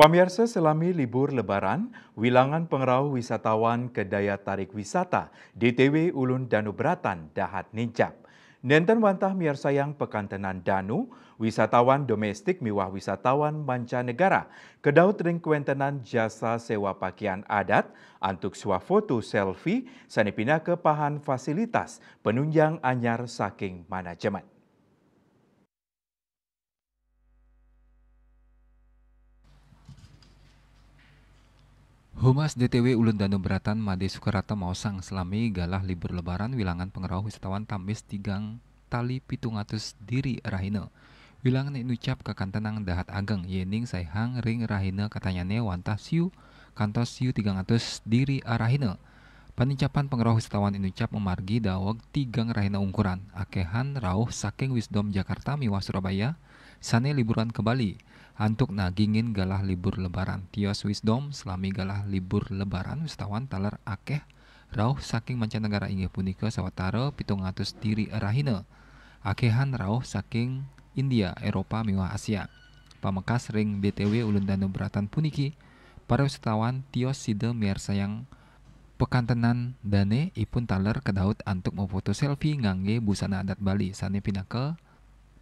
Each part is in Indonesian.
Pemirsa selami libur lebaran, wilangan pengerau wisatawan ke daya tarik wisata DTW Ulun Danu Beratan Dahat Nincap. Nenten wantah miarsayang pekantenan Danu, wisatawan domestik miwah wisatawan mancanegara, kedaut ring kuentenan jasa sewa pakaian adat, antuk foto selfie, sanipina ke pahan fasilitas penunjang anyar saking manajemen. Humas DTW Ulun Danu Beratan Made Sukarata Maosang selami galah libur lebaran wilangan Pengerauh wisatawan tamis tigang tali pitungatus diri rahine. Wilangan ucap ke kantenang dahat ageng yening saihang ring rahine ne wantah siu kantos siu tigang diri arahine. Panincapan pengerauh wisatawan ucap memargi dawag tigang rahina ungkuran. Akehan rauh saking Wisdom Jakarta miwa Surabaya, sane liburan ke Bali. Antuk nagingin galah libur lebaran. Tios wisdom selami galah libur lebaran wisatawan talar akeh rauh saking mancanegara inggih punika sawetara pitung atus diri arahina Akehan rauh saking India, Eropa, mewah Asia. Pamekas ring BTW ulun danu beratan puniki para wisatawan tios sida sayang pekantenan dane ipun taler kedaut antuk mau foto selfie ngangge busana adat Bali sane pinake.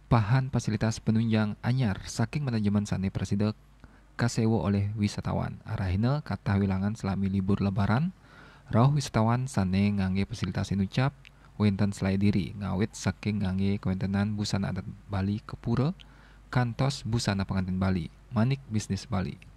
Pahan fasilitas penunjang anyar saking manajemen sani presiden kasewo oleh wisatawan. Arahina kata wilangan selami libur lebaran, rauh wisatawan sane ngangge fasilitas inucap wenten selai diri, ngawit saking ngangge kewentenan busana adat Bali Kepura, kantos busana pengantin Bali, manik bisnis Bali.